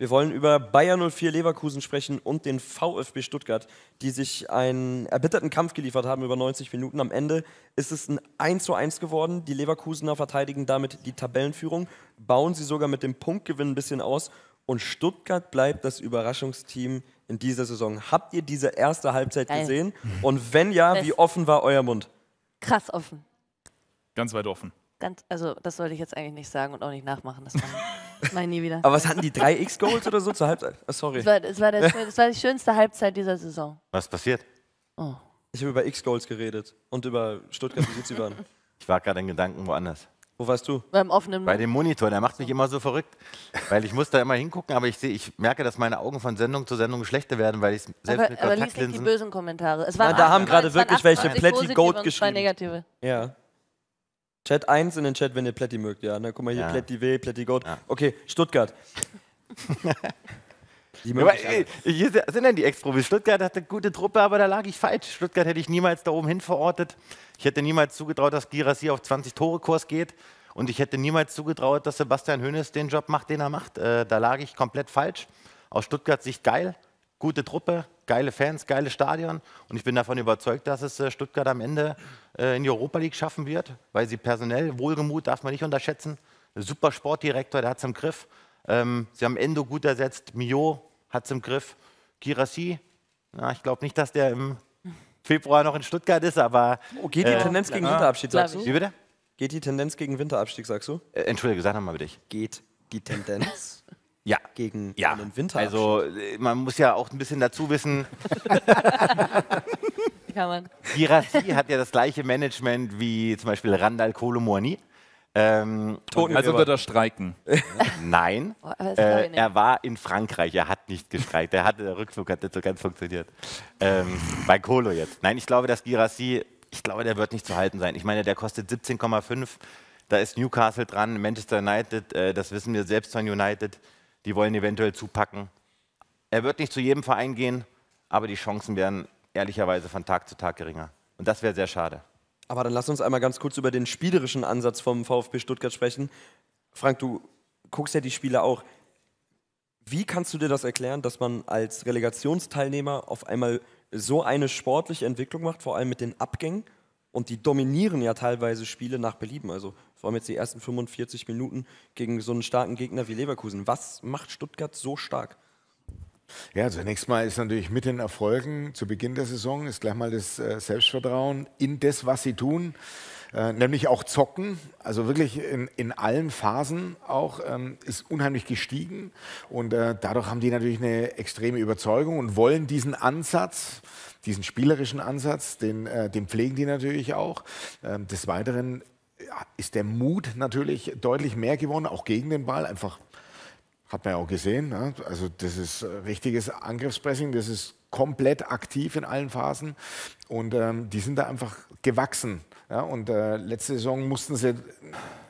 Wir wollen über Bayern 04 Leverkusen sprechen und den VfB Stuttgart, die sich einen erbitterten Kampf geliefert haben über 90 Minuten. Am Ende ist es ein 1:1 geworden. Die Leverkusener verteidigen damit die Tabellenführung, bauen sie sogar mit dem Punktgewinn ein bisschen aus und Stuttgart bleibt das Überraschungsteam in dieser Saison. Habt ihr diese erste Halbzeit Geil. gesehen? Und wenn ja, wie offen war euer Mund? Krass offen. Ganz weit offen. Ganz, also das sollte ich jetzt eigentlich nicht sagen und auch nicht nachmachen. Das Nein, nie wieder. Aber was hatten die? Drei X-Goals oder so zur Halbzeit? Oh, sorry. Es war, es, war der, es war die schönste Halbzeit dieser Saison. Was ist passiert? Oh. Ich habe über X-Goals geredet und über Stuttgart, wie gut Ich war gerade in Gedanken woanders. Wo warst du? Beim offenen Bei dem Monitor, der macht mich immer so verrückt, weil ich muss da immer hingucken, aber ich sehe, ich merke, dass meine Augen von Sendung zu Sendung schlechter werden, weil ich selbst aber, mit Kontaktlinsen... Aber liest nicht die bösen Kommentare. Es waren Na, ah, da haben gerade wirklich welche Plätti goat geschrieben. Zwei negative. Ja. Chat 1 in den Chat, wenn ihr Plätti mögt, ja. Ne? Guck mal hier, ja. Plätti W, Plätti Goat. Ja. Okay, Stuttgart. aber, ey, hier sind denn die Ex-Profis. Stuttgart hatte eine gute Truppe, aber da lag ich falsch. Stuttgart hätte ich niemals da oben hin verortet. Ich hätte niemals zugetraut, dass Girassi auf 20-Tore-Kurs geht. Und ich hätte niemals zugetraut, dass Sebastian Hoeneß den Job macht, den er macht. Äh, da lag ich komplett falsch. Aus Stuttgart Sicht geil gute Truppe, geile Fans, geiles Stadion. Und ich bin davon überzeugt, dass es äh, Stuttgart am Ende äh, in die Europa League schaffen wird, weil sie personell, Wohlgemut darf man nicht unterschätzen. Super Sportdirektor, der hat es im Griff. Ähm, sie haben Endo gut ersetzt, Mio hat es im Griff, Girassi, na, ich glaube nicht, dass der im Februar noch in Stuttgart ist, aber... Oh, geht die äh, Tendenz gegen Winterabschied, sagst du? Wie bitte? Geht die Tendenz gegen Winterabstieg, sagst du? Äh, Entschuldige, sag nochmal bitte. Geht die Tendenz ja. gegen ja. einen Winter. Also äh, man muss ja auch ein bisschen dazu wissen. Girassi hat ja das gleiche Management wie zum Beispiel Randall Kolomouani. Ähm, Toten, also wird er streiken. Nein, oh, äh, er war in Frankreich, er hat nicht gestreikt. Der, hatte, der Rückflug hat nicht so ganz funktioniert. Ähm, bei Kolo jetzt. Nein, ich glaube, dass Girassi, ich glaube, der wird nicht zu halten sein. Ich meine, der kostet 17,5. Da ist Newcastle dran, Manchester United, äh, das wissen wir selbst von United die wollen eventuell zupacken. Er wird nicht zu jedem Verein gehen, aber die Chancen werden ehrlicherweise von Tag zu Tag geringer. Und das wäre sehr schade. Aber dann lass uns einmal ganz kurz über den spielerischen Ansatz vom VfB Stuttgart sprechen. Frank, du guckst ja die Spiele auch. Wie kannst du dir das erklären, dass man als Relegationsteilnehmer auf einmal so eine sportliche Entwicklung macht, vor allem mit den Abgängen? Und die dominieren ja teilweise Spiele nach Belieben. Also vor allem jetzt die ersten 45 Minuten gegen so einen starken Gegner wie Leverkusen. Was macht Stuttgart so stark? Ja, zunächst mal ist natürlich mit den Erfolgen zu Beginn der Saison ist gleich mal das äh, Selbstvertrauen in das, was sie tun, äh, nämlich auch zocken. Also wirklich in, in allen Phasen auch ähm, ist unheimlich gestiegen und äh, dadurch haben die natürlich eine extreme Überzeugung und wollen diesen Ansatz, diesen spielerischen Ansatz, den, den pflegen die natürlich auch. Ähm, des Weiteren ist der Mut natürlich deutlich mehr geworden, auch gegen den Ball. Einfach hat man ja auch gesehen. Ne? Also das ist äh, richtiges Angriffspressing, das ist komplett aktiv in allen Phasen und ähm, die sind da einfach gewachsen. Ja? Und äh, letzte Saison mussten sie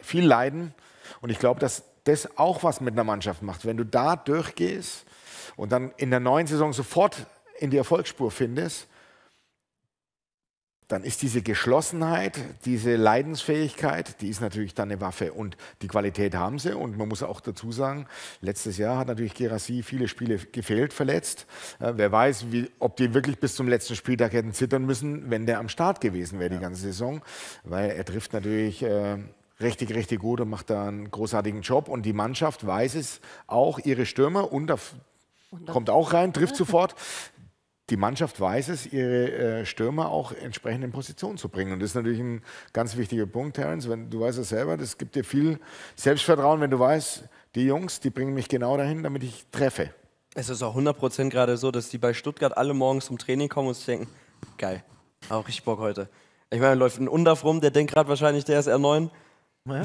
viel leiden und ich glaube, dass das auch was mit einer Mannschaft macht. Wenn du da durchgehst und dann in der neuen Saison sofort in die Erfolgsspur findest, dann ist diese Geschlossenheit, diese Leidensfähigkeit, die ist natürlich dann eine Waffe und die Qualität haben sie und man muss auch dazu sagen, letztes Jahr hat natürlich Gerasi viele Spiele gefehlt, verletzt. Äh, wer weiß, wie, ob die wirklich bis zum letzten Spieltag hätten zittern müssen, wenn der am Start gewesen wäre ja. die ganze Saison, weil er trifft natürlich äh, richtig, richtig gut und macht da einen großartigen Job und die Mannschaft weiß es auch, ihre Stürmer und auf, kommt auch rein, trifft sofort die Mannschaft weiß es, ihre äh, Stürmer auch entsprechend in Position zu bringen. Und das ist natürlich ein ganz wichtiger Punkt, Terence. Wenn du weißt es selber, das gibt dir viel Selbstvertrauen, wenn du weißt, die Jungs, die bringen mich genau dahin, damit ich treffe. Es ist auch 100% gerade so, dass die bei Stuttgart alle morgens zum Training kommen und sich denken, geil, auch richtig Bock heute. Ich meine, läuft ein Undaf rum, der denkt gerade wahrscheinlich, der ist R9. Naja.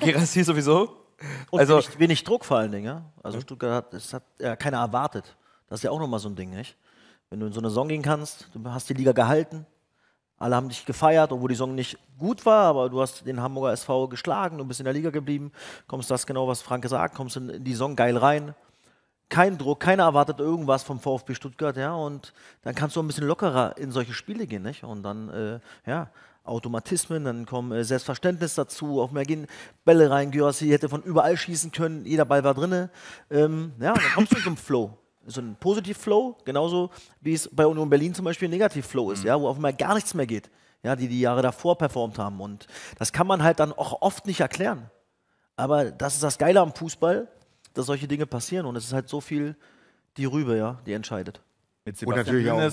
Gerassi sowieso. Und also, wenig, wenig, Druck vor allen Dingen. Ja? Also hm? Stuttgart hat, das hat ja, keiner erwartet. Das ist ja auch nochmal so ein Ding, nicht? Wenn du in so eine Saison gehen kannst, du hast die Liga gehalten, alle haben dich gefeiert, obwohl die Saison nicht gut war, aber du hast den Hamburger SV geschlagen, du bist in der Liga geblieben, kommst das genau, was Franke sagt, kommst in die Saison geil rein. Kein Druck, keiner erwartet irgendwas vom VfB Stuttgart, ja, und dann kannst du ein bisschen lockerer in solche Spiele gehen, nicht? Und dann, äh, ja, Automatismen, dann kommen äh, Selbstverständnis dazu, auf mehr gehen Bälle rein, Györsi hätte von überall schießen können, jeder Ball war drinne. Ähm, ja, dann kommst du zum Flow so ein Positiv-Flow, genauso wie es bei Union Berlin zum Beispiel ein Negativ-Flow ist, mhm. ja, wo auf einmal gar nichts mehr geht, ja, die die Jahre davor performt haben. Und das kann man halt dann auch oft nicht erklären. Aber das ist das Geile am Fußball, dass solche Dinge passieren. Und es ist halt so viel die Rübe, ja, die entscheidet. Mit und natürlich auch ein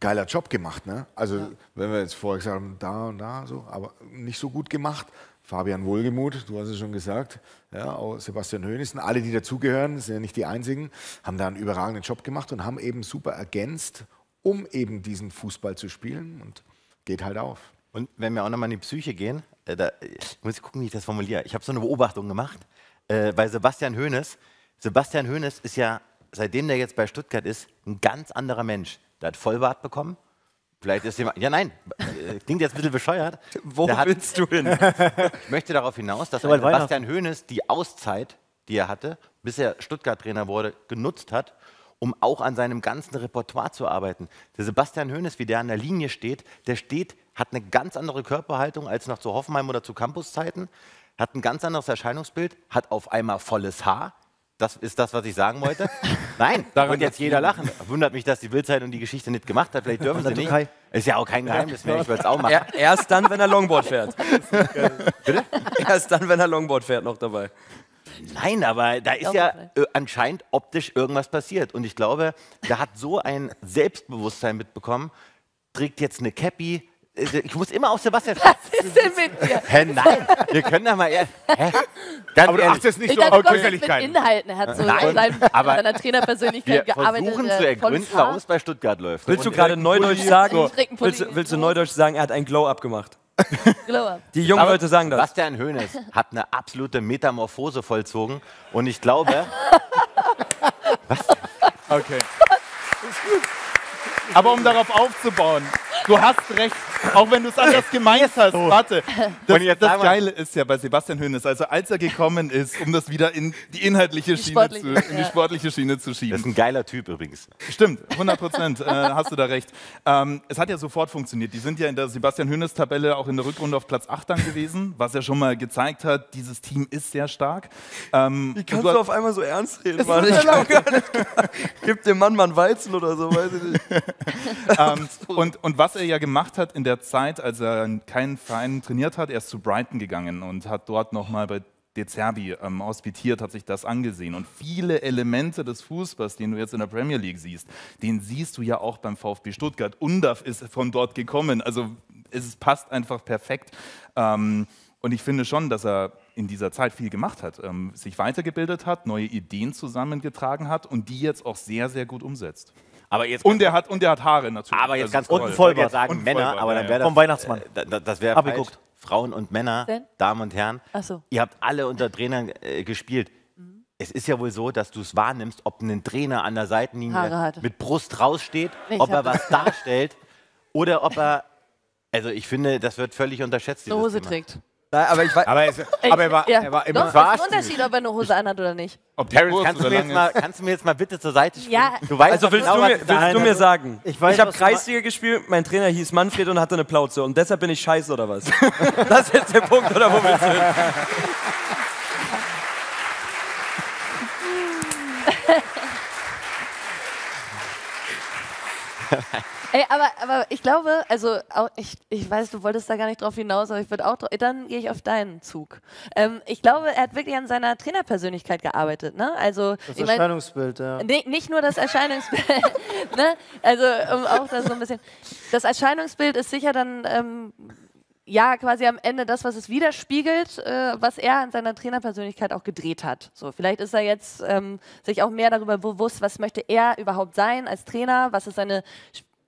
geiler Job gemacht, ne? Also ja. wenn wir jetzt vorher gesagt haben, da und da so, aber nicht so gut gemacht. Fabian Wohlgemuth, du hast es schon gesagt, ja, auch Sebastian Hönissen, alle, die dazugehören, sind ja nicht die einzigen, haben da einen überragenden Job gemacht und haben eben super ergänzt, um eben diesen Fußball zu spielen und geht halt auf. Und wenn wir auch nochmal in die Psyche gehen, äh, da, ich muss gucken, wie ich das formuliere. Ich habe so eine Beobachtung gemacht äh, bei Sebastian Hoeneß. Sebastian Hoeneß ist ja, seitdem der jetzt bei Stuttgart ist, ein ganz anderer Mensch. Der hat Vollbart bekommen, Vielleicht ist jemand. Ja, nein, äh, klingt jetzt ein bisschen bescheuert. Wo der willst du hin? ich möchte darauf hinaus, dass ein Sebastian Hoeneß die Auszeit, die er hatte, bis er Stuttgart-Trainer wurde, genutzt hat, um auch an seinem ganzen Repertoire zu arbeiten. Der Sebastian Hoeneß, wie der an der Linie steht, der steht, hat eine ganz andere Körperhaltung als noch zu Hoffenheim oder zu Campuszeiten, hat ein ganz anderes Erscheinungsbild, hat auf einmal volles Haar, das ist das, was ich sagen wollte. Nein, da wird jetzt jeder lachen. Wundert mich, dass die und die Geschichte nicht gemacht hat. Vielleicht dürfen sie nicht. Ist ja auch kein Geheimnis mehr. Ich würde es auch machen. erst dann, wenn er Longboard fährt. Bitte? Erst dann, wenn er Longboard fährt, noch dabei. Nein, aber da ist ja äh, anscheinend optisch irgendwas passiert. Und ich glaube, der hat so ein Selbstbewusstsein mitbekommen, trägt jetzt eine Cappy, äh, ich muss immer auf Sebastian. Was ist denn mit dir? Hä, nein, wir können da mal Hä? Ganz aber du ehrlich. achtest nicht ich so auf Körperlichkeit. mit Inhalten. Er hat so nein, an aber seiner Trainerpersönlichkeit wir gearbeitet. Wir versuchen äh, zu ergründen, warum es bei Stuttgart läuft. Willst du gerade Neudeutsch sagen? Willst, willst du Neudeutsch sagen, er hat ein Glow-Up gemacht? Glow-up. Die jungen Aber Leute sagen das. Sebastian Hoeneß hat eine absolute Metamorphose vollzogen und ich glaube. was? Okay. Aber um darauf aufzubauen, Du hast recht, auch wenn du es anders gemeint hast. Warte, das, das Geile ist ja bei Sebastian Hönes, also als er gekommen ist, um das wieder in die inhaltliche die Schiene, zu, in die sportliche Schiene zu schieben. Das ist ein geiler Typ übrigens. Stimmt, 100 Prozent, äh, hast du da recht. Ähm, es hat ja sofort funktioniert. Die sind ja in der Sebastian Hönes-Tabelle auch in der Rückrunde auf Platz 8 dann gewesen, was ja schon mal gezeigt hat, dieses Team ist sehr stark. Ähm, Wie kannst du, du auf einmal so ernst reden, Mann? Ich glaub, gar nicht. Gib dem Mann mal einen Weizen oder so, weiß ich nicht. ähm, und, und was was er ja gemacht hat in der Zeit, als er keinen Verein trainiert hat, er ist zu Brighton gegangen und hat dort nochmal bei De Zerbi ähm, hospitiert, hat sich das angesehen. Und viele Elemente des Fußballs, den du jetzt in der Premier League siehst, den siehst du ja auch beim VfB Stuttgart. Undav ist von dort gekommen. Also es passt einfach perfekt. Ähm, und ich finde schon, dass er in dieser Zeit viel gemacht hat, ähm, sich weitergebildet hat, neue Ideen zusammengetragen hat und die jetzt auch sehr, sehr gut umsetzt. Aber jetzt und, der hat, und er hat Haare natürlich. Aber jetzt also ganz kurz, Vollbart sagen, und Männer, Vollbart, aber dann wäre das. Vom Weihnachtsmann. Äh, das, wäre Geguckt. Frauen und Männer, Denn? Damen und Herren, so. ihr habt alle unter Trainern äh, gespielt. Mhm. Es ist ja wohl so, dass du es wahrnimmst, ob ein Trainer an der Seitenlinie mit Brust raussteht, ich ob er was darstellt oder ob er. Also ich finde, das wird völlig unterschätzt. Eine Hose Thema. trägt. Nein, aber ich weiß. Aber, es, aber er, war, ja. er war immer. Doch, ist ein Unterschied, ob er eine Hose anhat oder nicht. Ob die Terrence, kannst, du mir jetzt mal, kannst du mir jetzt mal bitte zur Seite spielen? Ja. Du weißt, also willst, genau, du, mir, willst du genau, mir sagen, ich, weiß, ich habe Kreisliga gespielt, mein Trainer hieß Manfred und hatte eine Plauze und deshalb bin ich scheiße oder was? das ist jetzt der Punkt, oder wo willst du hin? Ha Ey, aber, aber ich glaube, also auch, ich, ich weiß, du wolltest da gar nicht drauf hinaus, aber ich würde auch drauf, dann gehe ich auf deinen Zug. Ähm, ich glaube, er hat wirklich an seiner Trainerpersönlichkeit gearbeitet, ne? Also, das ich mein, Erscheinungsbild, ja. Nicht, nicht nur das Erscheinungsbild, ne? Also um auch das so ein bisschen. Das Erscheinungsbild ist sicher dann. Ähm, ja, quasi am Ende das, was es widerspiegelt, äh, was er an seiner Trainerpersönlichkeit auch gedreht hat. So, vielleicht ist er jetzt ähm, sich auch mehr darüber bewusst, was möchte er überhaupt sein als Trainer, was ist seine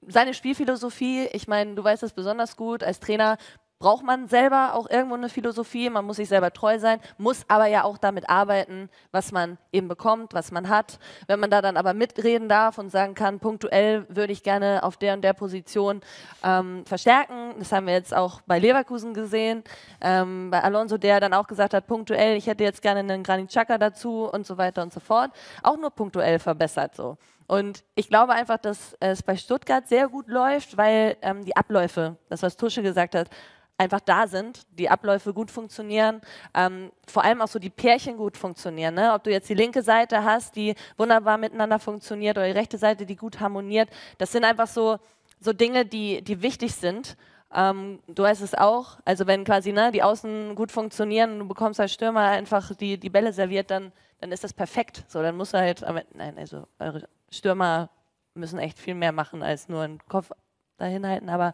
seine Spielphilosophie, ich meine, du weißt das besonders gut, als Trainer braucht man selber auch irgendwo eine Philosophie, man muss sich selber treu sein, muss aber ja auch damit arbeiten, was man eben bekommt, was man hat. Wenn man da dann aber mitreden darf und sagen kann, punktuell würde ich gerne auf der und der Position ähm, verstärken, das haben wir jetzt auch bei Leverkusen gesehen, ähm, bei Alonso, der dann auch gesagt hat, punktuell, ich hätte jetzt gerne einen Granit Xhaka dazu und so weiter und so fort, auch nur punktuell verbessert so. Und ich glaube einfach, dass es bei Stuttgart sehr gut läuft, weil ähm, die Abläufe, das was Tusche gesagt hat, einfach da sind, die Abläufe gut funktionieren, ähm, vor allem auch so die Pärchen gut funktionieren. Ne? Ob du jetzt die linke Seite hast, die wunderbar miteinander funktioniert, oder die rechte Seite, die gut harmoniert, das sind einfach so, so Dinge, die, die wichtig sind. Ähm, du weißt es auch, also wenn quasi ne, die Außen gut funktionieren du bekommst als halt Stürmer einfach die, die Bälle serviert, dann, dann ist das perfekt. So, dann muss er halt, nein, also eure Stürmer müssen echt viel mehr machen als nur einen Kopf dahin halten. Aber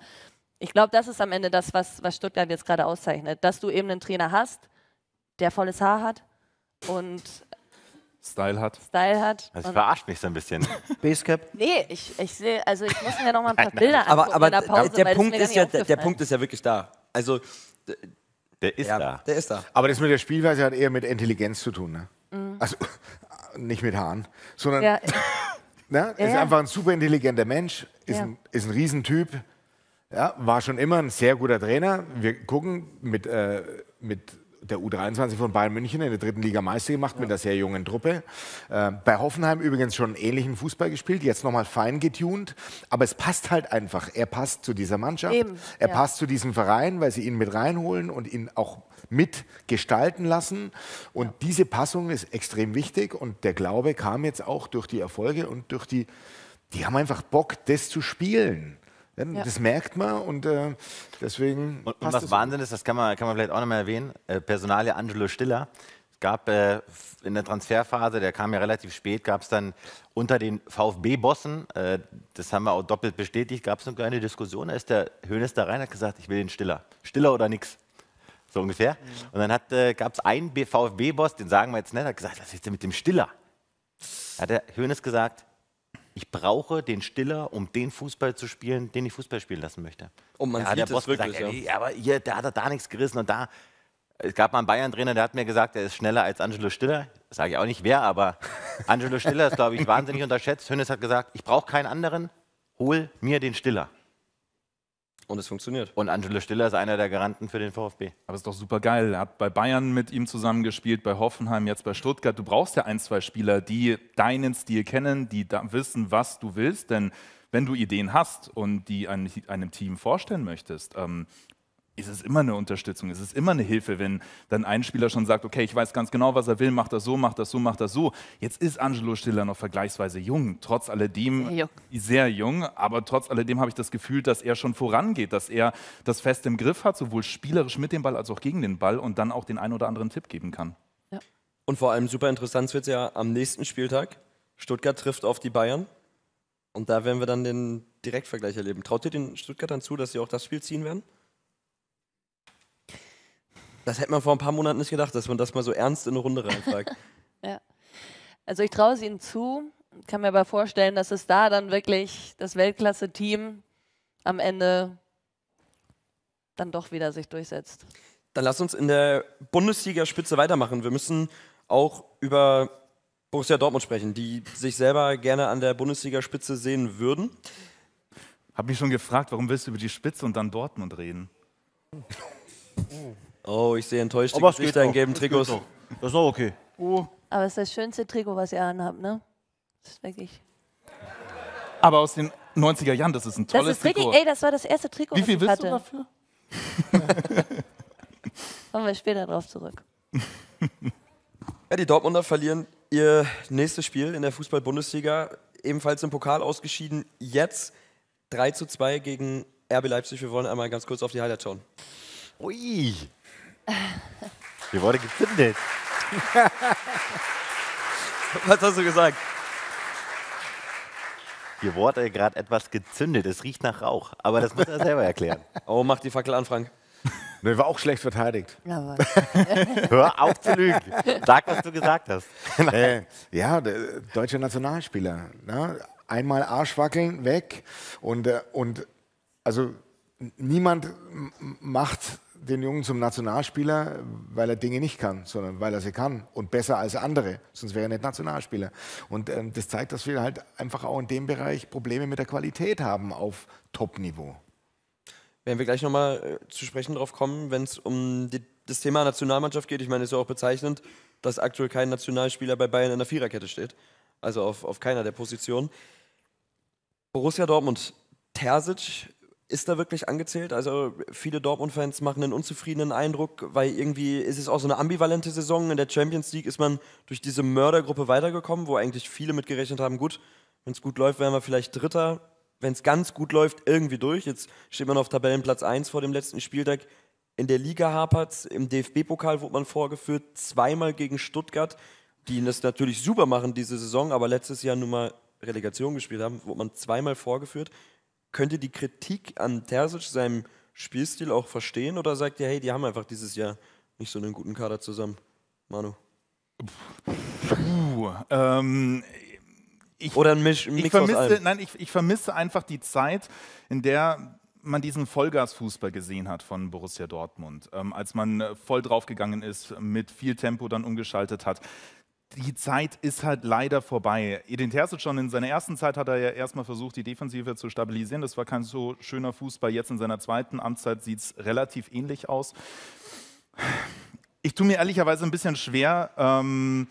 ich glaube, das ist am Ende das, was, was Stuttgart jetzt gerade auszeichnet, dass du eben einen Trainer hast, der volles Haar hat und Style hat. Style hat. Also ich verarscht mich so ein bisschen. Basecap? Nee, ich, ich sehe, also ich muss mir noch mal ein paar nein, Bilder angucken aber, aber der, Pause, der Punkt ist ja, der, Punkt ist ja wirklich da. Also der ist ja, da. Der ist da. Aber das mit der Spielweise hat eher mit Intelligenz zu tun, ne? Mhm. Also nicht mit Haaren, sondern ja. ne? ja, ist einfach ein super intelligenter Mensch, ist, ein, ist ein Riesentyp, ja, war schon immer ein sehr guter Trainer. Wir gucken mit, äh, mit der U23 von Bayern München in der dritten Liga Meister gemacht ja. mit einer sehr jungen Truppe. Äh, bei Hoffenheim übrigens schon ähnlichen Fußball gespielt, jetzt nochmal fein getunt. Aber es passt halt einfach. Er passt zu dieser Mannschaft. Eben, er ja. passt zu diesem Verein, weil sie ihn mit reinholen und ihn auch mitgestalten lassen. Und ja. diese Passung ist extrem wichtig. Und der Glaube kam jetzt auch durch die Erfolge und durch die. Die haben einfach Bock, das zu spielen. Ja. Das merkt man und äh, deswegen. Und, und was Wahnsinn ist, das kann man, kann man vielleicht auch nochmal erwähnen: äh, Personalie Angelo Stiller. Es gab äh, in der Transferphase, der kam ja relativ spät, gab es dann unter den VfB-Bossen, äh, das haben wir auch doppelt bestätigt, gab es eine kleine Diskussion. Da ist der Hönes da rein und hat gesagt: Ich will den Stiller. Stiller oder nix. So ungefähr. Mhm. Und dann äh, gab es einen VfB-Boss, den sagen wir jetzt nicht, hat gesagt: Was ist denn mit dem Stiller? Hat der Hönes gesagt: ich brauche den Stiller, um den Fußball zu spielen, den ich Fußball spielen lassen möchte. Und man ja, sieht der Boss wirklich, gesagt, ey, aber hier, der hat da nichts gerissen und da. Es gab mal einen Bayern-Trainer, der hat mir gesagt, er ist schneller als Angelo Stiller. Sage ich auch nicht wer, aber Angelo Stiller ist, glaube ich, wahnsinnig unterschätzt. Hönes hat gesagt, ich brauche keinen anderen, hol mir den Stiller. Und es funktioniert. Und Angelo Stiller ist einer der Garanten für den VfB. Aber es ist doch super geil. Er hat bei Bayern mit ihm zusammengespielt, bei Hoffenheim, jetzt bei Stuttgart. Du brauchst ja ein, zwei Spieler, die deinen Stil kennen, die wissen, was du willst. Denn wenn du Ideen hast und die einem Team vorstellen möchtest, ähm, ist es immer eine Unterstützung, ist es immer eine Hilfe, wenn dann ein Spieler schon sagt, okay, ich weiß ganz genau, was er will, macht das so, macht das so, macht das so. Jetzt ist Angelo Stiller noch vergleichsweise jung, trotz alledem sehr jung, sehr jung aber trotz alledem habe ich das Gefühl, dass er schon vorangeht, dass er das fest im Griff hat, sowohl spielerisch mit dem Ball als auch gegen den Ball und dann auch den einen oder anderen Tipp geben kann. Ja. Und vor allem super interessant wird es ja am nächsten Spieltag. Stuttgart trifft auf die Bayern und da werden wir dann den Direktvergleich erleben. Traut ihr den Stuttgart dann zu, dass sie auch das Spiel ziehen werden? Das hätte man vor ein paar Monaten nicht gedacht, dass man das mal so ernst in eine Runde reinfragt. ja. Also ich traue es ihnen zu, kann mir aber vorstellen, dass es da dann wirklich das Weltklasse-Team am Ende dann doch wieder sich durchsetzt. Dann lass uns in der Bundesliga-Spitze weitermachen. Wir müssen auch über Borussia Dortmund sprechen, die sich selber gerne an der Bundesliga-Spitze sehen würden. Habe mich schon gefragt, warum willst du über die Spitze und dann Dortmund reden? Oh. Oh, ich sehe enttäuscht Aber es geht in gelben Trikots. Das ist auch okay. Oh. Aber es ist das schönste Trikot, was ihr anhabt, ne? Das ist wirklich. Aber aus den 90er Jahren, das ist ein tolles Das ist richtig, Trikot. ey, das war das erste Trikot, Wie viel was ich willst du dafür? Kommen wir später drauf zurück. Ja, die Dortmunder verlieren ihr nächstes Spiel in der Fußball-Bundesliga, ebenfalls im Pokal ausgeschieden. Jetzt 3 zu 2 gegen RB Leipzig. Wir wollen einmal ganz kurz auf die Highlights schauen. Ui. Die wurde gibt's Was hast du gesagt? Ihr Worte gerade etwas gezündet. Es riecht nach Rauch. Aber das muss er selber erklären. Oh, mach die Fackel an, Frank. Nee, war auch schlecht verteidigt. Ja, Hör auf zu lügen. Sag, was du gesagt hast. Äh, ja, deutscher Nationalspieler. Ne? Einmal Arschwackeln, weg. Und, äh, und also niemand macht den Jungen zum Nationalspieler, weil er Dinge nicht kann, sondern weil er sie kann und besser als andere, sonst wäre er nicht Nationalspieler. Und ähm, das zeigt, dass wir halt einfach auch in dem Bereich Probleme mit der Qualität haben auf Top-Niveau. Werden wir gleich nochmal äh, zu sprechen drauf kommen, wenn es um die, das Thema Nationalmannschaft geht. Ich meine, es ist ja auch bezeichnend, dass aktuell kein Nationalspieler bei Bayern in der Viererkette steht. Also auf, auf keiner der Positionen. Borussia Dortmund, Terzic ist da wirklich angezählt? Also viele Dortmund-Fans machen einen unzufriedenen Eindruck, weil irgendwie ist es auch so eine ambivalente Saison. In der Champions League ist man durch diese Mördergruppe weitergekommen, wo eigentlich viele mitgerechnet haben, gut, wenn es gut läuft, wären wir vielleicht Dritter. Wenn es ganz gut läuft, irgendwie durch. Jetzt steht man auf Tabellenplatz 1 vor dem letzten Spieltag. In der Liga hapert im DFB-Pokal wurde man vorgeführt, zweimal gegen Stuttgart, die das natürlich super machen diese Saison, aber letztes Jahr nun mal Relegation gespielt haben, wurde man zweimal vorgeführt könnt ihr die Kritik an Terzic, seinem Spielstil auch verstehen oder sagt ihr, hey, die haben einfach dieses Jahr nicht so einen guten Kader zusammen? Manu. Puh, ähm, ich, oder ein Misch, ein Mix ich vermisse, Nein, ich, ich vermisse einfach die Zeit, in der man diesen Vollgasfußball gesehen hat von Borussia Dortmund, ähm, als man äh, voll draufgegangen ist, mit viel Tempo dann umgeschaltet hat die Zeit ist halt leider vorbei. Edin Terzic schon in seiner ersten Zeit hat er ja erstmal versucht, die Defensive zu stabilisieren. Das war kein so schöner Fußball. Jetzt in seiner zweiten Amtszeit sieht es relativ ähnlich aus. Ich tue mir ehrlicherweise ein bisschen schwer ähm,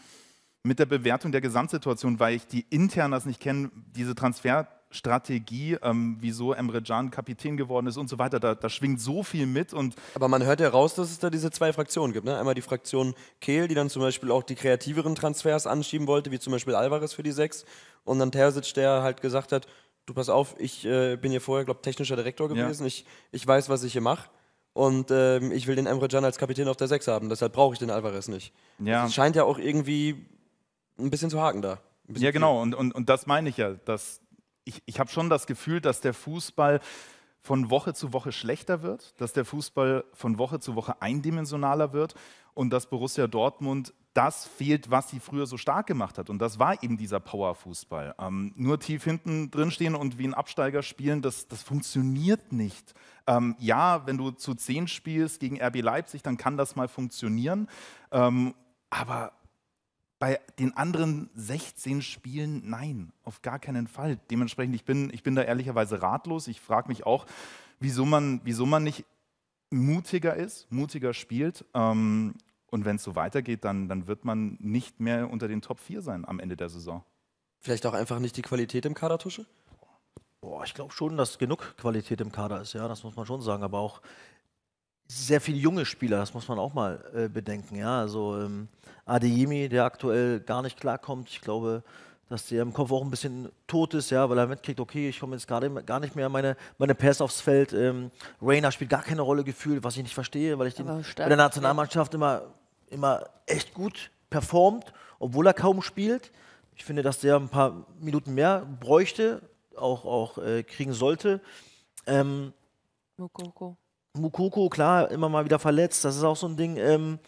mit der Bewertung der Gesamtsituation, weil ich die intern nicht kenne. Diese Transfer- Strategie, ähm, wieso Emre Can Kapitän geworden ist und so weiter. Da, da, schwingt so viel mit. Und Aber man hört ja raus, dass es da diese zwei Fraktionen gibt. Ne? Einmal die Fraktion Kehl, die dann zum Beispiel auch die kreativeren Transfers anschieben wollte, wie zum Beispiel Alvarez für die Sechs. Und dann Terzic, der halt gesagt hat, du pass auf, ich äh, bin hier vorher, glaube technischer Direktor gewesen, ja. ich, ich weiß, was ich hier mache. Und ähm, ich will den Emre Can als Kapitän auf der Sechs haben, deshalb brauche ich den Alvarez nicht. Ja. scheint ja auch irgendwie ein bisschen zu haken da. Ja, genau, und, und, und das meine ich ja, dass ich, ich habe schon das Gefühl, dass der Fußball von Woche zu Woche schlechter wird, dass der Fußball von Woche zu Woche eindimensionaler wird und dass Borussia Dortmund das fehlt, was sie früher so stark gemacht hat. Und das war eben dieser Powerfußball. Ähm, nur tief hinten drinstehen und wie ein Absteiger spielen, das, das funktioniert nicht. Ähm, ja, wenn du zu 10 spielst gegen RB Leipzig, dann kann das mal funktionieren. Ähm, aber bei den anderen 16 Spielen nein, auf gar keinen Fall. Dementsprechend, ich bin, ich bin da ehrlicherweise ratlos. Ich frage mich auch, wieso man, wieso man nicht mutiger ist, mutiger spielt. Ähm, und wenn es so weitergeht, dann, dann wird man nicht mehr unter den Top 4 sein am Ende der Saison. Vielleicht auch einfach nicht die Qualität im Kader tusche? Boah, ich glaube schon, dass genug Qualität im Kader ist, ja, das muss man schon sagen. Aber auch sehr viele junge Spieler, das muss man auch mal äh, bedenken. Ja? Also ähm, Adeyemi, der aktuell gar nicht klarkommt, ich glaube, dass der im Kopf auch ein bisschen tot ist, ja, weil er mitkriegt, okay, ich komme jetzt gerade gar nicht mehr meine, meine Pässe aufs Feld. Ähm, Rainer spielt gar keine Rolle gefühlt, was ich nicht verstehe, weil ich den bei der Nationalmannschaft immer, immer echt gut performt, obwohl er kaum spielt. Ich finde, dass der ein paar Minuten mehr bräuchte, auch, auch äh, kriegen sollte. Ähm, Mokoko. Mukoko, klar, immer mal wieder verletzt, das ist auch so ein Ding. Ähm,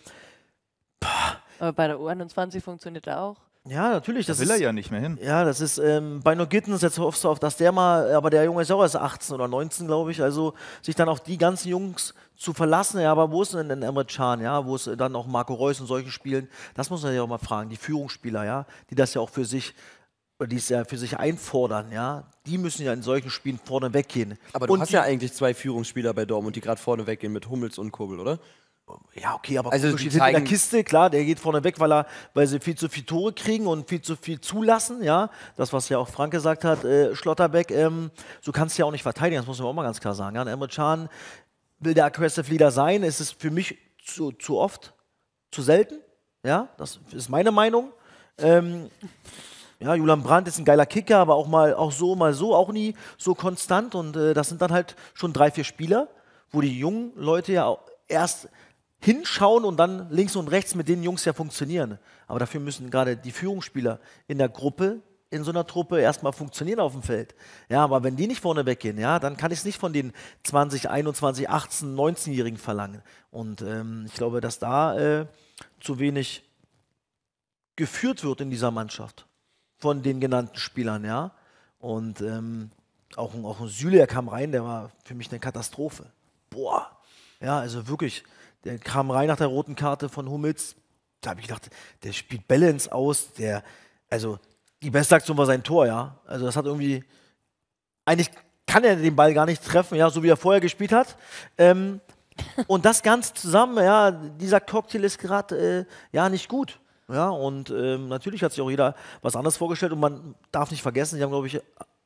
Aber bei der U21 funktioniert er auch. Ja, natürlich. Das da will ist, er ja nicht mehr hin. Ja, das ist ähm, bei No Gittens, jetzt hoffst du auf, dass der mal, aber der Junge ist auch erst 18 oder 19, glaube ich. Also sich dann auf die ganzen Jungs zu verlassen, ja, aber wo ist denn denn Emre Can, ja, wo ist dann auch Marco Reus und solche spielen, das muss man ja auch mal fragen, die Führungsspieler, ja, die das ja auch für sich die es ja für sich einfordern, ja, die müssen ja in solchen Spielen vorne weggehen. Aber du und hast ja eigentlich zwei Führungsspieler bei Dortmund, die gerade vorne weggehen mit Hummels und Kurbel, oder? Ja, okay, aber also die sind in der Kiste, klar, der geht vorne weg, weil, er, weil sie viel zu viele Tore kriegen und viel zu viel zulassen, ja. Das, was ja auch Frank gesagt hat, äh, Schlotterbeck, ähm, so kannst du ja auch nicht verteidigen, das muss man auch mal ganz klar sagen. Ja. Emre Can will der Aggressive Leader sein, ist es für mich zu, zu oft, zu selten, ja, das ist meine Meinung. Ähm, ja, Julian Brandt ist ein geiler Kicker, aber auch mal auch so, mal so, auch nie so konstant. Und äh, das sind dann halt schon drei, vier Spieler, wo die jungen Leute ja erst hinschauen und dann links und rechts mit den Jungs ja funktionieren. Aber dafür müssen gerade die Führungsspieler in der Gruppe, in so einer Truppe erstmal funktionieren auf dem Feld. Ja, aber wenn die nicht vorne weggehen, ja, dann kann ich es nicht von den 20, 21, 18, 19-Jährigen verlangen. Und ähm, ich glaube, dass da äh, zu wenig geführt wird in dieser Mannschaft von den genannten Spielern, ja. Und ähm, auch, ein, auch ein Süle, kam rein, der war für mich eine Katastrophe. Boah. Ja, also wirklich. Der kam rein nach der roten Karte von Hummels. Da habe ich gedacht, der spielt Balance aus. Der, also die beste Aktion war sein Tor, ja. Also das hat irgendwie. Eigentlich kann er den Ball gar nicht treffen, ja, so wie er vorher gespielt hat. Ähm, und das ganz zusammen, ja, dieser Cocktail ist gerade äh, ja nicht gut. Ja, und ähm, natürlich hat sich auch jeder was anderes vorgestellt und man darf nicht vergessen, sie haben, glaube ich,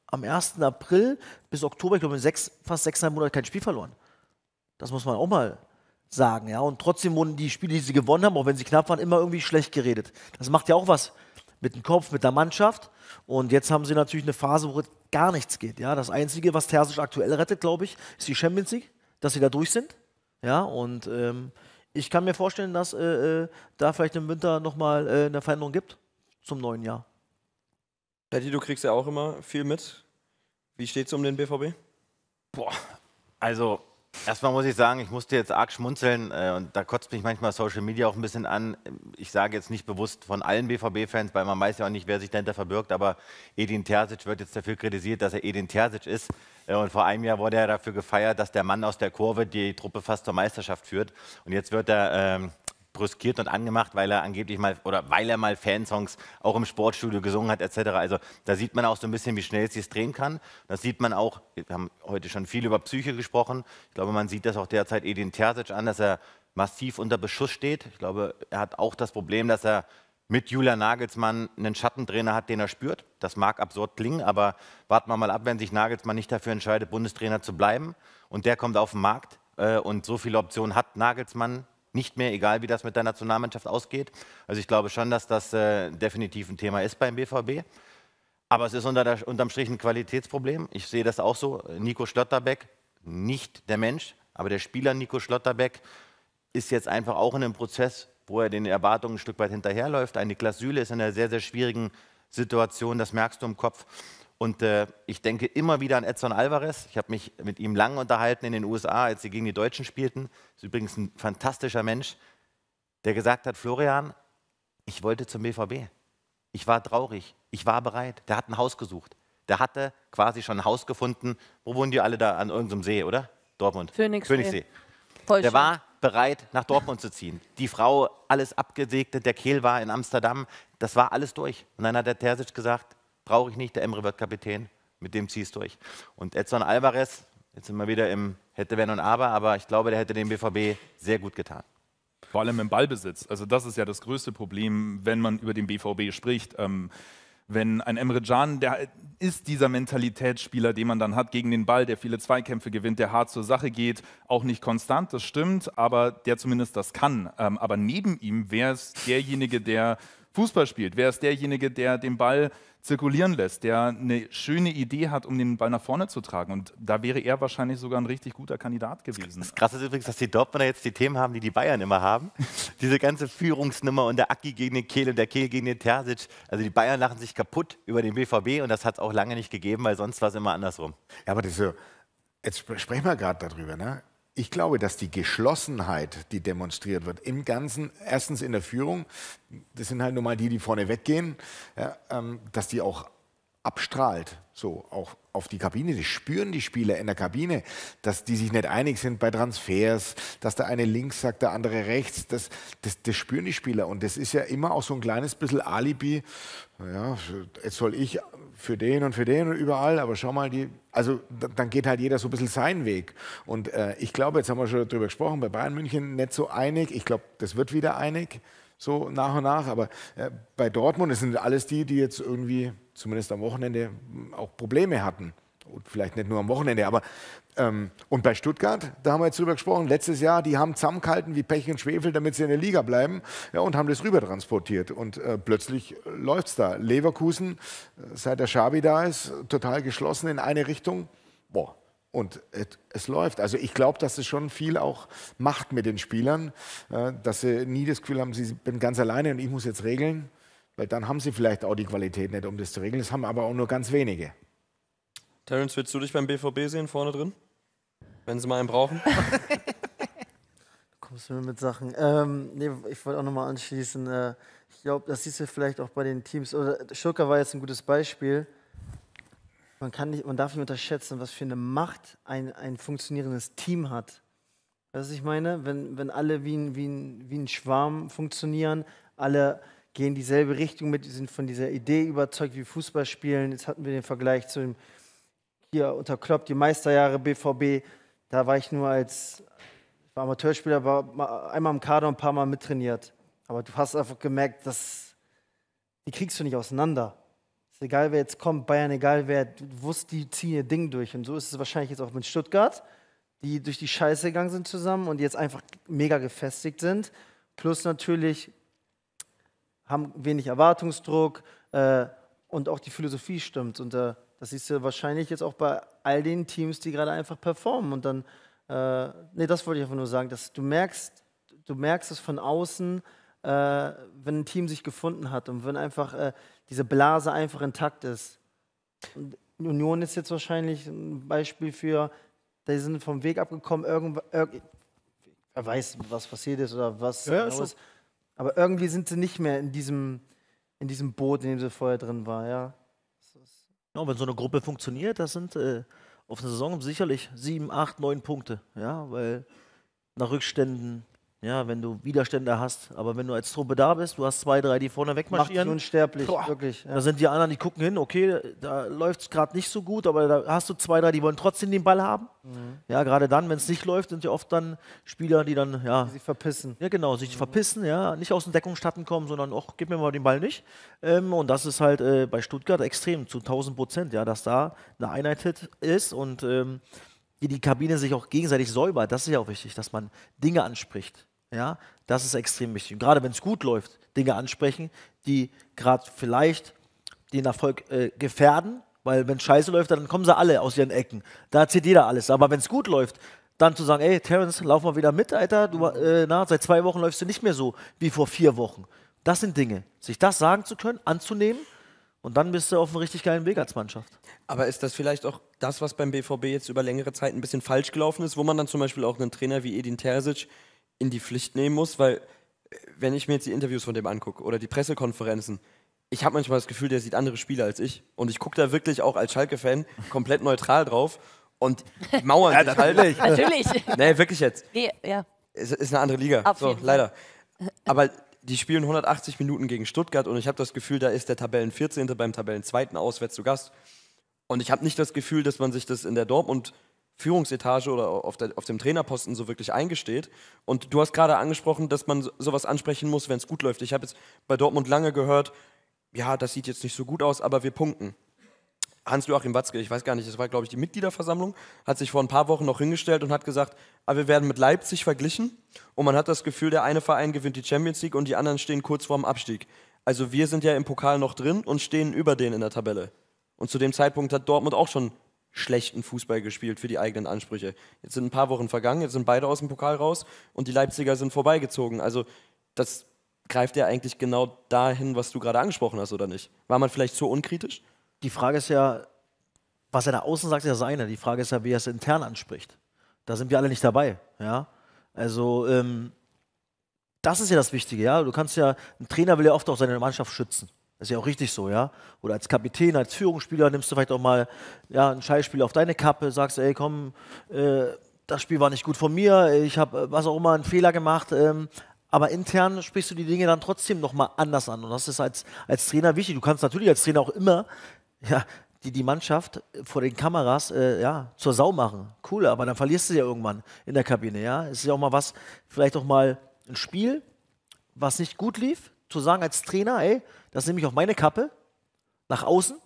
am 1. April bis Oktober, ich glaube, sechs, fast sechseinhalb Monaten kein Spiel verloren. Das muss man auch mal sagen, ja. Und trotzdem wurden die Spiele, die sie gewonnen haben, auch wenn sie knapp waren, immer irgendwie schlecht geredet. Das macht ja auch was mit dem Kopf, mit der Mannschaft. Und jetzt haben sie natürlich eine Phase, wo gar nichts geht. Ja, das Einzige, was Terzic aktuell rettet, glaube ich, ist die Champions League, dass sie da durch sind. Ja, und ähm, ich kann mir vorstellen, dass äh, äh da vielleicht im Winter nochmal äh, eine Veränderung gibt zum neuen Jahr. Betty, du kriegst ja auch immer viel mit. Wie steht es um den BVB? Boah, also Erstmal muss ich sagen, ich musste jetzt arg schmunzeln äh, und da kotzt mich manchmal Social Media auch ein bisschen an. Ich sage jetzt nicht bewusst von allen BVB-Fans, weil man weiß ja auch nicht, wer sich dahinter verbirgt, aber Edin Terzic wird jetzt dafür kritisiert, dass er Edin Terzic ist. Äh, und vor einem Jahr wurde er dafür gefeiert, dass der Mann aus der Kurve die Truppe fast zur Meisterschaft führt. Und jetzt wird er ähm, brüskiert und angemacht, weil er angeblich mal oder weil er mal Fansongs auch im Sportstudio gesungen hat etc. Also da sieht man auch so ein bisschen, wie schnell es sich drehen kann. Das sieht man auch, wir haben heute schon viel über Psyche gesprochen. Ich glaube, man sieht das auch derzeit Edin Terzic an, dass er massiv unter Beschuss steht. Ich glaube, er hat auch das Problem, dass er mit Julia Nagelsmann einen Schattentrainer hat, den er spürt. Das mag absurd klingen, aber warten wir mal ab, wenn sich Nagelsmann nicht dafür entscheidet, Bundestrainer zu bleiben und der kommt auf den Markt äh, und so viele Optionen hat Nagelsmann nicht mehr, egal wie das mit der Nationalmannschaft ausgeht. Also ich glaube schon, dass das äh, definitiv ein Thema ist beim BVB. Aber es ist unter der, unterm Strich ein Qualitätsproblem. Ich sehe das auch so. Nico Schlotterbeck, nicht der Mensch, aber der Spieler Nico Schlotterbeck ist jetzt einfach auch in einem Prozess, wo er den Erwartungen ein Stück weit hinterherläuft. Ein Niklas Süle ist in einer sehr, sehr schwierigen Situation, das merkst du im Kopf. Und äh, ich denke immer wieder an Edson Alvarez. Ich habe mich mit ihm lange unterhalten in den USA, als sie gegen die Deutschen spielten. Ist übrigens ein fantastischer Mensch, der gesagt hat: Florian, ich wollte zum BVB. Ich war traurig. Ich war bereit. Der hat ein Haus gesucht. Der hatte quasi schon ein Haus gefunden. Wo wohnen die alle da? An irgendeinem See, oder? Dortmund. Phoenix Königssee. der war bereit, nach Dortmund zu ziehen. Die Frau, alles abgesegnet, der Kehl war in Amsterdam. Das war alles durch. Und dann hat der Terzic gesagt, brauche ich nicht, der Emre wird Kapitän, mit dem ziehst du durch. Und Edson Alvarez, jetzt sind wir wieder im hätte, wenn und aber, aber ich glaube, der hätte dem BVB sehr gut getan. Vor allem im Ballbesitz. Also das ist ja das größte Problem, wenn man über den BVB spricht. Ähm, wenn ein Emre Can, der ist dieser Mentalitätsspieler, den man dann hat gegen den Ball, der viele Zweikämpfe gewinnt, der hart zur Sache geht, auch nicht konstant, das stimmt, aber der zumindest das kann. Ähm, aber neben ihm wäre es derjenige, der Fußball spielt? Wer ist derjenige, der den Ball zirkulieren lässt, der eine schöne Idee hat, um den Ball nach vorne zu tragen? Und da wäre er wahrscheinlich sogar ein richtig guter Kandidat gewesen. Das Krasse ist übrigens, dass die Dortmunder jetzt die Themen haben, die die Bayern immer haben. Diese ganze Führungsnummer und der Aki gegen den Kehl und der Kehl gegen den Terzic. Also die Bayern lachen sich kaputt über den BVB und das hat es auch lange nicht gegeben, weil sonst war es immer andersrum. Ja, aber das so, jetzt sprechen wir gerade darüber. Ne? ich glaube, dass die Geschlossenheit, die demonstriert wird, im Ganzen, erstens in der Führung, das sind halt nur mal die, die vorne weggehen, ja, ähm, dass die auch abstrahlt, so auch auf die Kabine. Das spüren die Spieler in der Kabine, dass die sich nicht einig sind bei Transfers, dass der eine links sagt, der andere rechts. Das, das, das spüren die Spieler. Und das ist ja immer auch so ein kleines bisschen Alibi. Ja, jetzt soll ich für den und für den und überall, aber schau mal, die, also dann geht halt jeder so ein bisschen seinen Weg. Und äh, ich glaube, jetzt haben wir schon darüber gesprochen, bei Bayern München nicht so einig. Ich glaube, das wird wieder einig, so nach und nach. Aber äh, bei Dortmund, das sind alles die, die jetzt irgendwie, zumindest am Wochenende, auch Probleme hatten. Und vielleicht nicht nur am Wochenende, aber ähm, und bei Stuttgart, da haben wir jetzt drüber gesprochen, letztes Jahr, die haben zusammengehalten wie Pech und Schwefel, damit sie in der Liga bleiben ja, und haben das rüber transportiert. Und äh, plötzlich läuft es da. Leverkusen, äh, seit der Schabi da ist, total geschlossen in eine Richtung. Boah, und es läuft. Also ich glaube, dass es schon viel auch macht mit den Spielern, äh, dass sie nie das Gefühl haben, sie sind ganz alleine und ich muss jetzt regeln, weil dann haben sie vielleicht auch die Qualität nicht, um das zu regeln. Das haben aber auch nur ganz wenige. Terence, willst du dich beim BVB sehen vorne drin? wenn sie mal einen brauchen. kommst du mir mit Sachen. Ähm, nee, ich wollte auch nochmal anschließen. Äh, ich glaube, das siehst du vielleicht auch bei den Teams. Oder äh, Schurka war jetzt ein gutes Beispiel. Man, kann nicht, man darf nicht unterschätzen, was für eine Macht ein, ein funktionierendes Team hat. Weißt du, was ich meine? Wenn, wenn alle wie ein, wie, ein, wie ein Schwarm funktionieren, alle gehen dieselbe Richtung mit, sind von dieser Idee überzeugt, wie Fußball spielen. Jetzt hatten wir den Vergleich zu dem, hier unter Klopp, die Meisterjahre BVB da war ich nur als war Amateurspieler, war einmal im Kader und ein paar Mal mittrainiert. Aber du hast einfach gemerkt, dass die kriegst du nicht auseinander. Ist egal, wer jetzt kommt, Bayern, egal wer, du wusst, die ziehen ihr Ding durch. Und so ist es wahrscheinlich jetzt auch mit Stuttgart, die durch die Scheiße gegangen sind zusammen und jetzt einfach mega gefestigt sind. Plus natürlich haben wenig Erwartungsdruck äh, und auch die Philosophie stimmt. Und äh, das siehst du wahrscheinlich jetzt auch bei all den Teams, die gerade einfach performen. Und dann, äh, nee, das wollte ich einfach nur sagen, dass du merkst, du merkst es von außen, äh, wenn ein Team sich gefunden hat und wenn einfach äh, diese Blase einfach intakt ist. Und Union ist jetzt wahrscheinlich ein Beispiel für, die sind vom Weg abgekommen, irgend, er weiß, was passiert ist oder was. Ja, genau ist. Aber irgendwie sind sie nicht mehr in diesem, in diesem Boot, in dem sie vorher drin war, ja. Ja, wenn so eine Gruppe funktioniert, das sind äh, auf eine Saison sicherlich sieben, acht, neun Punkte. Ja, weil nach Rückständen ja, wenn du Widerstände hast. Aber wenn du als Truppe da bist, du hast zwei, drei, die vorne wegmarschieren. Macht unsterblich, Boah. wirklich. Ja. Da sind die anderen, die gucken hin, okay, da läuft es gerade nicht so gut, aber da hast du zwei, drei, die wollen trotzdem den Ball haben. Mhm. Ja, gerade dann, wenn es nicht läuft, sind ja oft dann Spieler, die dann, ja. Die sich verpissen. Ja, genau, sich mhm. verpissen, ja. Nicht aus dem Deckungsstatten kommen, sondern, auch gib mir mal den Ball nicht. Ähm, und das ist halt äh, bei Stuttgart extrem, zu 1000 Prozent, ja, dass da eine Einheit ist und. Ähm, die die Kabine sich auch gegenseitig säubert, das ist ja auch wichtig, dass man Dinge anspricht. Ja, das ist extrem wichtig. Und gerade wenn es gut läuft, Dinge ansprechen, die gerade vielleicht den Erfolg äh, gefährden, weil wenn Scheiße läuft, dann kommen sie alle aus ihren Ecken. Da erzählt jeder alles. Aber wenn es gut läuft, dann zu sagen, ey, Terence, lauf mal wieder mit, Alter. Du, mhm. äh, na, seit zwei Wochen läufst du nicht mehr so wie vor vier Wochen. Das sind Dinge. Sich das sagen zu können, anzunehmen und dann bist du auf einem richtig geilen Weg als Mannschaft. Aber ist das vielleicht auch das, was beim BVB jetzt über längere Zeit ein bisschen falsch gelaufen ist, wo man dann zum Beispiel auch einen Trainer wie Edin Terzic in die Pflicht nehmen muss, weil äh, wenn ich mir jetzt die Interviews von dem angucke oder die Pressekonferenzen, ich habe manchmal das Gefühl, der sieht andere Spiele als ich. Und ich gucke da wirklich auch als Schalke-Fan komplett neutral drauf und mauern ja, sich halt. Natürlich. Nee, wirklich jetzt. Nee, ja. Es ist eine andere Liga, Auf so, leider. Aber die spielen 180 Minuten gegen Stuttgart und ich habe das Gefühl, da ist der Tabellen 14. beim Tabellen 2. auswärts zu Gast. Und ich habe nicht das Gefühl, dass man sich das in der Dortmund Führungsetage oder auf, der, auf, dem Trainerposten so wirklich eingesteht. Und du hast gerade angesprochen, dass man so, sowas ansprechen muss, wenn es gut läuft. Ich habe jetzt bei Dortmund lange gehört, ja, das sieht jetzt nicht so gut aus, aber wir punkten. Hans-Joachim Watzke, ich weiß gar nicht, das war, glaube ich, die Mitgliederversammlung, hat sich vor ein paar Wochen noch hingestellt und hat gesagt, aber ah, wir werden mit Leipzig verglichen und man hat das Gefühl, der eine Verein gewinnt die Champions League und die anderen stehen kurz vorm Abstieg. Also wir sind ja im Pokal noch drin und stehen über denen in der Tabelle. Und zu dem Zeitpunkt hat Dortmund auch schon schlechten Fußball gespielt für die eigenen Ansprüche. Jetzt sind ein paar Wochen vergangen, jetzt sind beide aus dem Pokal raus und die Leipziger sind vorbeigezogen. Also das greift ja eigentlich genau dahin, was du gerade angesprochen hast, oder nicht? War man vielleicht zu unkritisch? Die Frage ist ja, was er da außen sagt, ist ja seine. Die Frage ist ja, wie er es intern anspricht. Da sind wir alle nicht dabei. Ja? Also ähm, das ist ja das Wichtige. Ja? Du kannst ja, ein Trainer will ja oft auch seine Mannschaft schützen. Das ist ja auch richtig so, ja. Oder als Kapitän, als Führungsspieler nimmst du vielleicht auch mal ja, ein Scheißspiel auf deine Kappe, sagst, ey, komm, äh, das Spiel war nicht gut von mir, ich habe äh, was auch immer einen Fehler gemacht. Ähm, aber intern sprichst du die Dinge dann trotzdem nochmal anders an. Und das ist als, als Trainer wichtig. Du kannst natürlich als Trainer auch immer ja, die, die Mannschaft vor den Kameras äh, ja, zur Sau machen. Cool, aber dann verlierst du ja irgendwann in der Kabine. Ja? Es ist ja auch mal was, vielleicht auch mal ein Spiel, was nicht gut lief, zu sagen als Trainer, ey, das nehme ich auf meine Kappe, nach außen,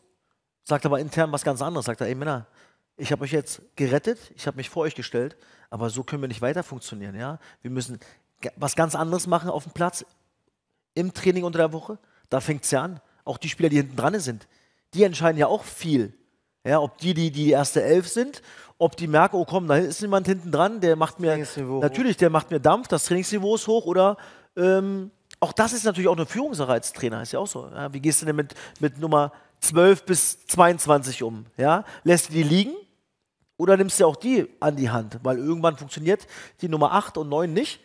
sagt aber intern was ganz anderes, sagt er, ey Männer, ich habe euch jetzt gerettet, ich habe mich vor euch gestellt, aber so können wir nicht weiter funktionieren, ja. Wir müssen was ganz anderes machen auf dem Platz, im Training unter der Woche, da fängt es ja an. Auch die Spieler, die hinten dran sind, die entscheiden ja auch viel. Ja, ob die, die die erste Elf sind, ob die merken, oh komm, da ist jemand hinten dran, der macht mir, natürlich, der macht mir Dampf, das Trainingsniveau ist hoch oder ähm, auch das ist natürlich auch eine Führungssache als Trainer, ist ja auch so. Ja, wie gehst du denn mit, mit Nummer 12 bis 22 um? Ja? Lässt du die liegen oder nimmst du auch die an die Hand? Weil irgendwann funktioniert die Nummer 8 und 9 nicht.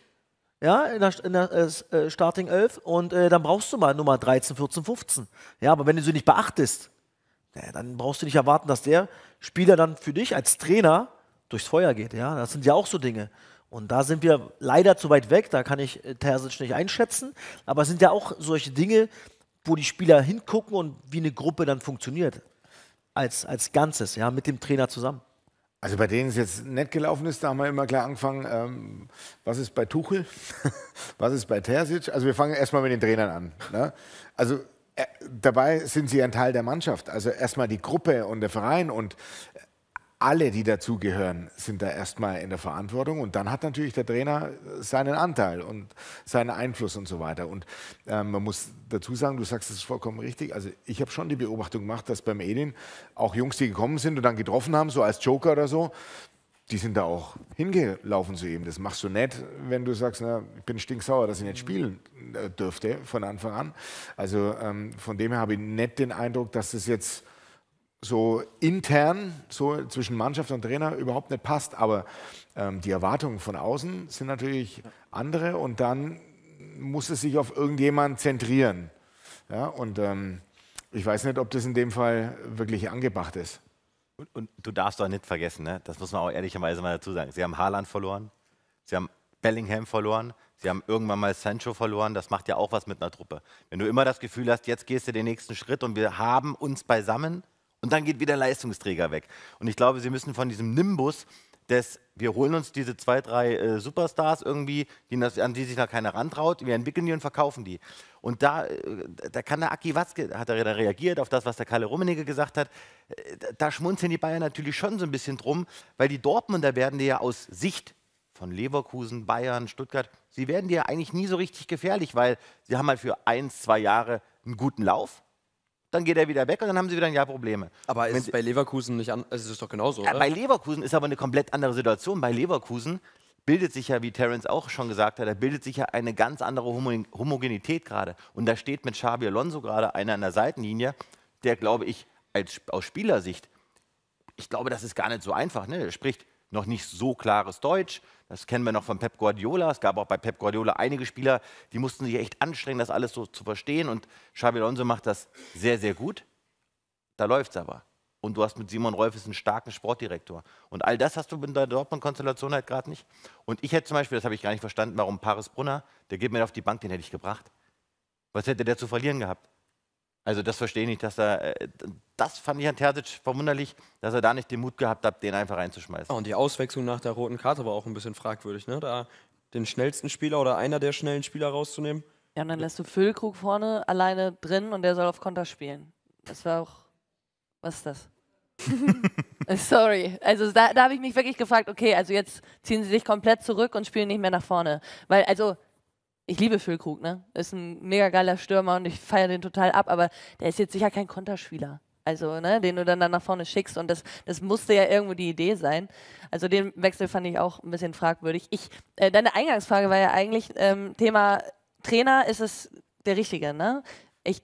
Ja, in der, in der äh, äh Starting 11 und äh, dann brauchst du mal Nummer 13, 14, 15. Ja, aber wenn du sie nicht beachtest, ja, dann brauchst du nicht erwarten, dass der Spieler dann für dich als Trainer durchs Feuer geht. Ja, das sind ja auch so Dinge. Und da sind wir leider zu weit weg, da kann ich äh, Terzic nicht einschätzen. Aber es sind ja auch solche Dinge, wo die Spieler hingucken und wie eine Gruppe dann funktioniert. Als, als Ganzes, ja, mit dem Trainer zusammen. Also bei denen es jetzt nett gelaufen ist, da haben wir immer klar angefangen, ähm, was ist bei Tuchel, was ist bei Terzic. Also wir fangen erstmal mit den Trainern an. Ne? Also äh, dabei sind sie ein Teil der Mannschaft. Also erstmal die Gruppe und der Verein und äh, alle, die dazugehören, sind da erstmal in der Verantwortung. Und dann hat natürlich der Trainer seinen Anteil und seinen Einfluss und so weiter. Und ähm, man muss dazu sagen, du sagst es vollkommen richtig. Also ich habe schon die Beobachtung gemacht, dass beim Edin auch Jungs, die gekommen sind und dann getroffen haben, so als Joker oder so, die sind da auch hingelaufen zu ihm. Das machst du nett, wenn du sagst, na, ich bin stinksauer, dass ich nicht spielen äh, dürfte von Anfang an. Also ähm, von dem her habe ich nicht den Eindruck, dass das jetzt so intern, so zwischen Mannschaft und Trainer überhaupt nicht passt. Aber ähm, die Erwartungen von außen sind natürlich andere und dann muss es sich auf irgendjemanden zentrieren. Ja, und ähm, ich weiß nicht, ob das in dem Fall wirklich angebracht ist. Und, und, du darfst doch nicht vergessen, ne? das muss man auch ehrlicherweise mal dazu sagen. Sie haben Haaland verloren, sie haben Bellingham verloren, sie haben irgendwann mal Sancho verloren. Das macht ja auch was mit einer Truppe. Wenn du immer das Gefühl hast, jetzt gehst du den nächsten Schritt und wir haben uns beisammen, und dann geht wieder Leistungsträger weg. Und ich glaube, sie müssen von diesem Nimbus des, wir holen uns diese zwei, drei äh, Superstars irgendwie, die, an die sich noch keiner rantraut, wir entwickeln die und verkaufen die. Und da, äh, da kann der Aki Watzke, hat er da reagiert auf das, was der Kalle Rummenigge gesagt hat, äh, da schmunzeln die Bayern natürlich schon so ein bisschen drum, weil die Dortmunder werden die ja aus Sicht von Leverkusen, Bayern, Stuttgart, sie werden dir ja eigentlich nie so richtig gefährlich, weil sie haben halt für ein, zwei Jahre einen guten Lauf dann geht er wieder weg und dann haben sie wieder ein Jahr Probleme. Aber ist es bei Leverkusen nicht an? ist es doch genauso. Ja, bei Leverkusen ist aber eine komplett andere Situation. Bei Leverkusen bildet sich ja, wie Terence auch schon gesagt hat, da bildet sich ja eine ganz andere Homogenität gerade. Und da steht mit Xabi Alonso gerade einer an der Seitenlinie, der, glaube ich, als, aus Spielersicht, ich glaube, das ist gar nicht so einfach. Ne? Er spricht noch nicht so klares Deutsch, das kennen wir noch von Pep Guardiola. Es gab auch bei Pep Guardiola einige Spieler, die mussten sich echt anstrengen, das alles so zu verstehen. Und Xabi Alonso macht das sehr, sehr gut. Da läuft es aber. Und du hast mit Simon Rolfes einen starken Sportdirektor. Und all das hast du in der Dortmund-Konstellation halt gerade nicht. Und ich hätte zum Beispiel, das habe ich gar nicht verstanden, warum Paris Brunner, der geht mir auf die Bank, den hätte ich gebracht. Was hätte der zu verlieren gehabt? Also das verstehe ich nicht, dass er, äh, das fand ich an Terzic verwunderlich, dass er da nicht den Mut gehabt hat, den einfach reinzuschmeißen. Oh, und die Auswechslung nach der roten Karte war auch ein bisschen fragwürdig, ne? da den schnellsten Spieler oder einer der schnellen Spieler rauszunehmen. Ja, und dann lässt du Füllkrug vorne alleine drin und der soll auf Konter spielen. Das war auch, was ist das? Äh, sorry. Also da, da habe ich mich wirklich gefragt, okay, also jetzt ziehen sie sich komplett zurück und spielen nicht mehr nach vorne. Weil, also ich liebe Füllkrug, ne? Ist ein mega geiler Stürmer und ich feiere den total ab, aber der ist jetzt sicher kein Konterspieler. Also, ne, den du dann, dann nach vorne schickst und das, das musste ja irgendwo die Idee sein. Also den Wechsel fand ich auch ein bisschen fragwürdig. Ich, äh, deine Eingangsfrage war ja eigentlich ähm, Thema Trainer, ist es der Richtige, ne? Ich,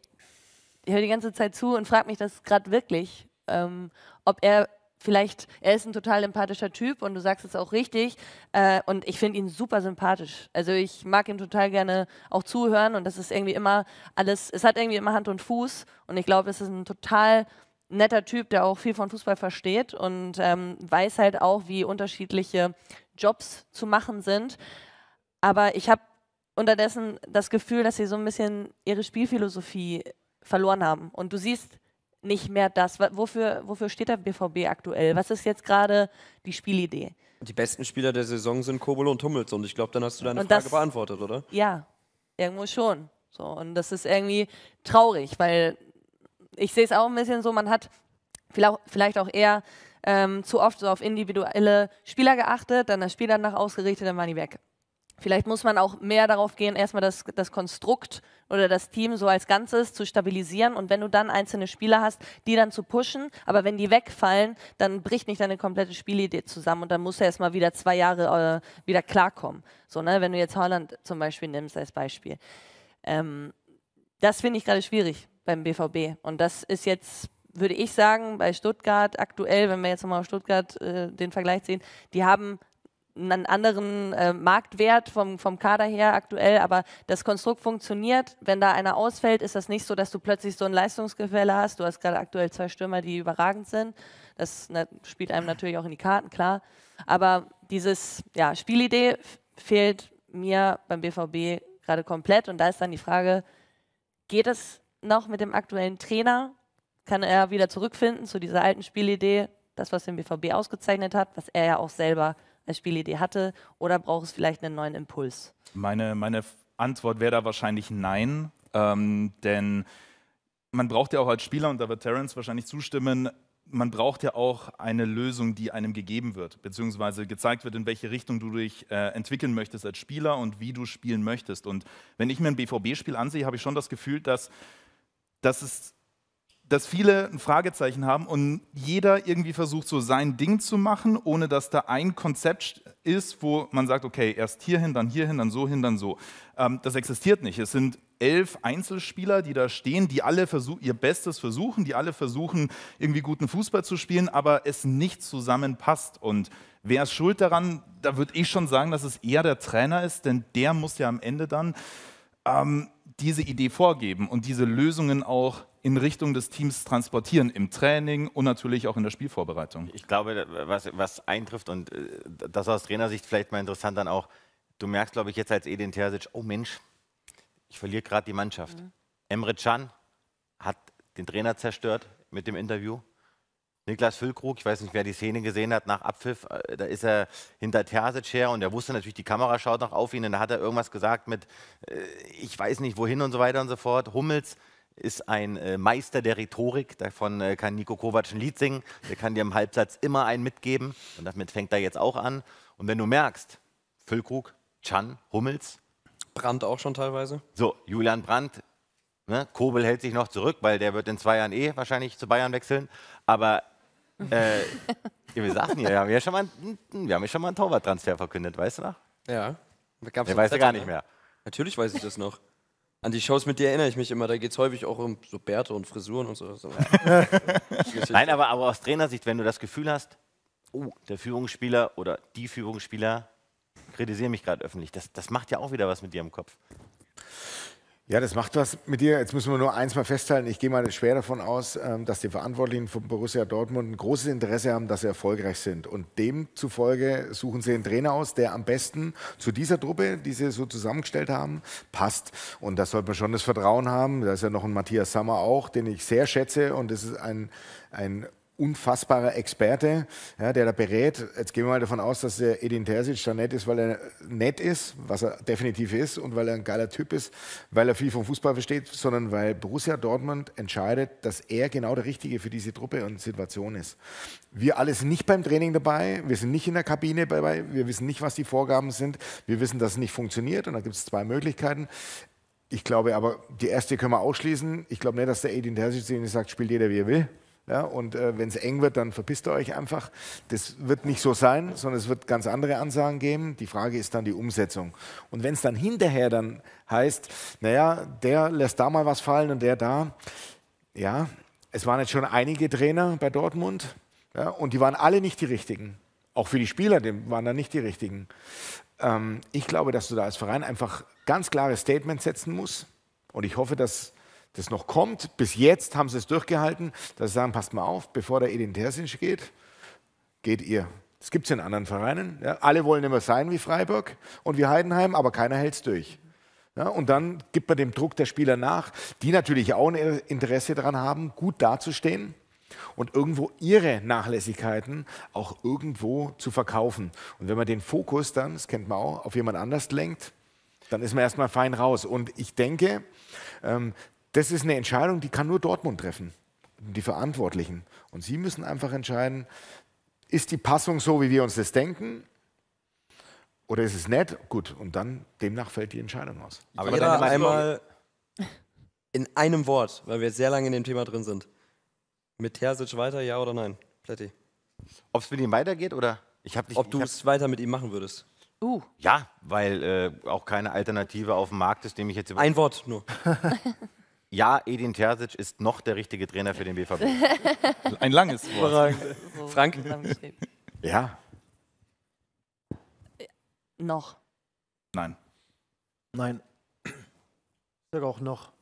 höre die ganze Zeit zu und frage mich das gerade wirklich, ähm, ob er vielleicht, er ist ein total empathischer Typ und du sagst es auch richtig. Äh, und ich finde ihn super sympathisch. Also ich mag ihm total gerne auch zuhören und das ist irgendwie immer alles, es hat irgendwie immer Hand und Fuß und ich glaube, es ist ein total netter Typ, der auch viel von Fußball versteht und ähm, weiß halt auch, wie unterschiedliche Jobs zu machen sind. Aber ich habe unterdessen das Gefühl, dass sie so ein bisschen ihre Spielphilosophie verloren haben. Und du siehst nicht mehr das? Wofür, wofür steht der BVB aktuell? Was ist jetzt gerade die Spielidee? Die besten Spieler der Saison sind Kobolo und Hummels und ich glaube, dann hast du deine und Frage das, beantwortet, oder? Ja, irgendwo schon. So, und das ist irgendwie traurig, weil ich sehe es auch ein bisschen so, man hat vielleicht auch eher ähm, zu oft so auf individuelle Spieler geachtet, dann das Spiel danach ausgerichtet, dann waren die weg. Vielleicht muss man auch mehr darauf gehen, erstmal das, das Konstrukt oder das Team so als Ganzes zu stabilisieren und wenn du dann einzelne Spieler hast, die dann zu pushen, aber wenn die wegfallen, dann bricht nicht deine komplette Spielidee zusammen und dann musst du erstmal wieder zwei Jahre äh, wieder klarkommen. So, ne? Wenn du jetzt Holland zum Beispiel nimmst als Beispiel. Ähm, das finde ich gerade schwierig beim BVB und das ist jetzt würde ich sagen, bei Stuttgart aktuell, wenn wir jetzt nochmal auf Stuttgart äh, den Vergleich sehen, die haben einen anderen äh, Marktwert vom, vom Kader her aktuell, aber das Konstrukt funktioniert. Wenn da einer ausfällt, ist das nicht so, dass du plötzlich so ein Leistungsgefälle hast. Du hast gerade aktuell zwei Stürmer, die überragend sind. Das na, ne, spielt einem natürlich auch in die Karten, klar. Aber dieses ja, Spielidee fehlt mir beim BVB gerade komplett. Und da ist dann die Frage, geht es noch mit dem aktuellen Trainer? Kann er wieder zurückfinden zu dieser alten Spielidee, das, was den BVB ausgezeichnet hat, was er ja auch selber eine Spielidee hatte? Oder braucht es vielleicht einen neuen Impuls? Meine, meine Antwort wäre da wahrscheinlich nein, ähm, denn man braucht ja auch als Spieler, und da wird Terence wahrscheinlich zustimmen, man braucht ja auch eine Lösung, die einem gegeben wird, beziehungsweise gezeigt wird, in welche Richtung du dich äh, entwickeln möchtest als Spieler und wie du spielen möchtest. Und wenn ich mir ein BVB-Spiel ansehe, habe ich schon das Gefühl, dass, dass es dass viele ein Fragezeichen haben und jeder irgendwie versucht, so sein Ding zu machen, ohne dass da ein Konzept ist, wo man sagt, okay, erst hierhin, dann hierhin, dann so hin, dann so. Ähm, das existiert nicht. Es sind elf Einzelspieler, die da stehen, die alle ihr Bestes versuchen, die alle versuchen, irgendwie guten Fußball zu spielen, aber es nicht zusammenpasst. Und wer ist schuld daran? Da würde ich schon sagen, dass es eher der Trainer ist, denn der muss ja am Ende dann ähm, diese Idee vorgeben und diese Lösungen auch in Richtung des Teams transportieren, im Training und natürlich auch in der Spielvorbereitung? Ich glaube, was, was eintrifft und äh, das aus Trainersicht vielleicht mal interessant dann auch, du merkst, glaube ich, jetzt als Edin Terzic, oh Mensch, ich verliere gerade die Mannschaft. Mhm. Emre Can hat den Trainer zerstört mit dem Interview. Niklas Füllkrug, ich weiß nicht, wer die Szene gesehen hat, nach Abpfiff, äh, da ist er hinter Terzic her und er wusste natürlich, die Kamera schaut noch auf ihn und da hat er irgendwas gesagt mit, äh, ich weiß nicht wohin und so weiter und so fort. Hummels, ist ein äh, Meister der Rhetorik. Davon äh, kann Nico Kovac ein Lied singen. Der kann dir im Halbsatz immer einen mitgeben. Und damit fängt er jetzt auch an. Und wenn du merkst, Füllkrug, Chan, Hummels. Brandt auch schon teilweise. So, Julian Brandt. Ne? Kobel hält sich noch zurück, weil der wird in zwei Jahren eh wahrscheinlich zu Bayern wechseln. Aber äh, wir sagten ja, wir haben ja schon mal, wir ja einen Torwarttransfer verkündet, weißt du noch? Ja. Gab's der weiß ja gar nicht ne? mehr. Natürlich weiß ich das noch. An die Shows mit dir erinnere ich mich immer, da geht es häufig auch um so Bärte und Frisuren und so. Nein, aber, aber aus Trainersicht, wenn du das Gefühl hast, oh, der Führungsspieler oder die Führungsspieler kritisieren mich gerade öffentlich, das, das macht ja auch wieder was mit dir im Kopf. Ja, das macht was mit dir. Jetzt müssen wir nur eins mal festhalten. Ich gehe mal schwer davon aus, ähm, dass die Verantwortlichen von Borussia Dortmund ein großes Interesse haben, dass sie erfolgreich sind. Und demzufolge suchen sie einen Trainer aus, der am besten zu dieser Truppe, die sie so zusammengestellt haben, passt. Und da sollte man schon das Vertrauen haben. Da ist ja noch ein Matthias Sammer auch, den ich sehr schätze. Und das ist ein, ein unfassbarer Experte, ja, der da berät. Jetzt gehen wir mal davon aus, dass der Edin Terzic da nett ist, weil er nett ist, was er definitiv ist, und weil er ein geiler Typ ist, weil er viel vom Fußball versteht, sondern weil Borussia Dortmund entscheidet, dass er genau der Richtige für diese Truppe und Situation ist. Wir alle sind nicht beim Training dabei, wir sind nicht in der Kabine dabei, wir wissen nicht, was die Vorgaben sind, wir wissen, dass es nicht funktioniert und da gibt es zwei Möglichkeiten. Ich glaube aber, die erste können wir ausschließen. Ich glaube nicht, dass der Edin Terzic sagt, spielt jeder, wie er will. Ja, und äh, wenn es eng wird, dann verpisst ihr euch einfach. Das wird nicht so sein, sondern es wird ganz andere Ansagen geben. Die Frage ist dann die Umsetzung. Und wenn es dann hinterher dann heißt, naja, der lässt da mal was fallen und der da. Ja, es waren jetzt schon einige Trainer bei Dortmund ja, und die waren alle nicht die richtigen. Auch für die Spieler die waren dann nicht die richtigen. Ähm, ich glaube, dass du da als Verein einfach ganz klare Statement setzen musst. Und ich hoffe, dass das noch kommt. Bis jetzt haben sie es durchgehalten, dass sie sagen, passt mal auf, bevor der Edin Terzic geht, geht ihr. Das gibt es in anderen Vereinen. Ja, alle wollen immer sein wie Freiburg und wie Heidenheim, aber keiner hält es durch. Ja, und dann gibt man dem Druck der Spieler nach, die natürlich auch ein Interesse daran haben, gut dazustehen und irgendwo ihre Nachlässigkeiten auch irgendwo zu verkaufen. Und wenn man den Fokus dann, das kennt man auch, auf jemand anders lenkt, dann ist man erstmal fein raus. Und ich denke, ähm, das ist eine Entscheidung, die kann nur Dortmund treffen, die Verantwortlichen. Und sie müssen einfach entscheiden, ist die Passung so, wie wir uns das denken? Oder ist es nett? Gut, und dann demnach fällt die Entscheidung aus. Aber, Aber dann einmal in einem Wort, weil wir jetzt sehr lange in dem Thema drin sind. Mit Terzic weiter, ja oder nein? Plätti. Ob es mit ihm weitergeht oder? Ich hab nicht, Ob du es weiter mit ihm machen würdest? Uh. Ja, weil äh, auch keine Alternative auf dem Markt ist, dem ich jetzt... über. Ein Wort nur. ja, Edin Terzic ist noch der richtige Trainer für den BVB. Ein langes Wort. Frank? Ja. Noch. Nein. Nein. Ich sage auch noch.